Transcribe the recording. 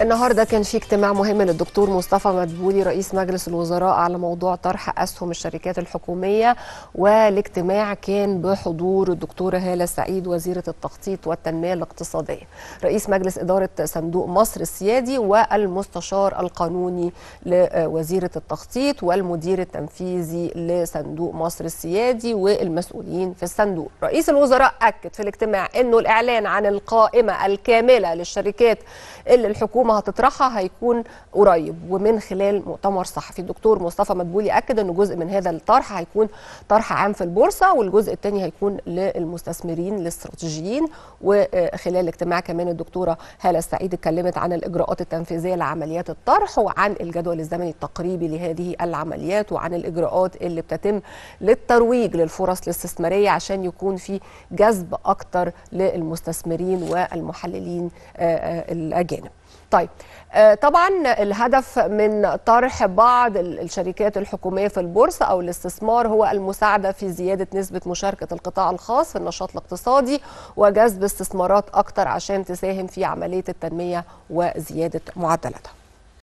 النهارده كان في اجتماع مهم للدكتور مصطفى مدبولي رئيس مجلس الوزراء على موضوع طرح اسهم الشركات الحكوميه والاجتماع كان بحضور الدكتوره هاله سعيد وزيره التخطيط والتنميه الاقتصاديه رئيس مجلس اداره صندوق مصر السيادي والمستشار القانوني لوزيره التخطيط والمدير التنفيذي لصندوق مصر السيادي والمسؤولين في الصندوق رئيس الوزراء اكد في الاجتماع انه الاعلان عن القائمه الكامله للشركات اللي الحكومه الحكومه هتطرحها هيكون قريب ومن خلال مؤتمر صحفي الدكتور مصطفى مدبولي اكد ان جزء من هذا الطرح هيكون طرح عام في البورصه والجزء الثاني هيكون للمستثمرين الاستراتيجيين وخلال اجتماع كمان الدكتوره هاله السعيد اتكلمت عن الاجراءات التنفيذيه لعمليات الطرح وعن الجدول الزمني التقريبي لهذه العمليات وعن الاجراءات اللي بتتم للترويج للفرص الاستثماريه عشان يكون في جذب اكتر للمستثمرين والمحللين آه، آه، الاجانب طيب، طيب آه، طبعا الهدف من طرح بعض الشركات الحكوميه في البورصه او الاستثمار هو المساعده في زياده نسبه مشاركه القطاع الخاص في النشاط الاقتصادي وجذب استثمارات اكثر عشان تساهم في عمليه التنميه وزياده معدلاتها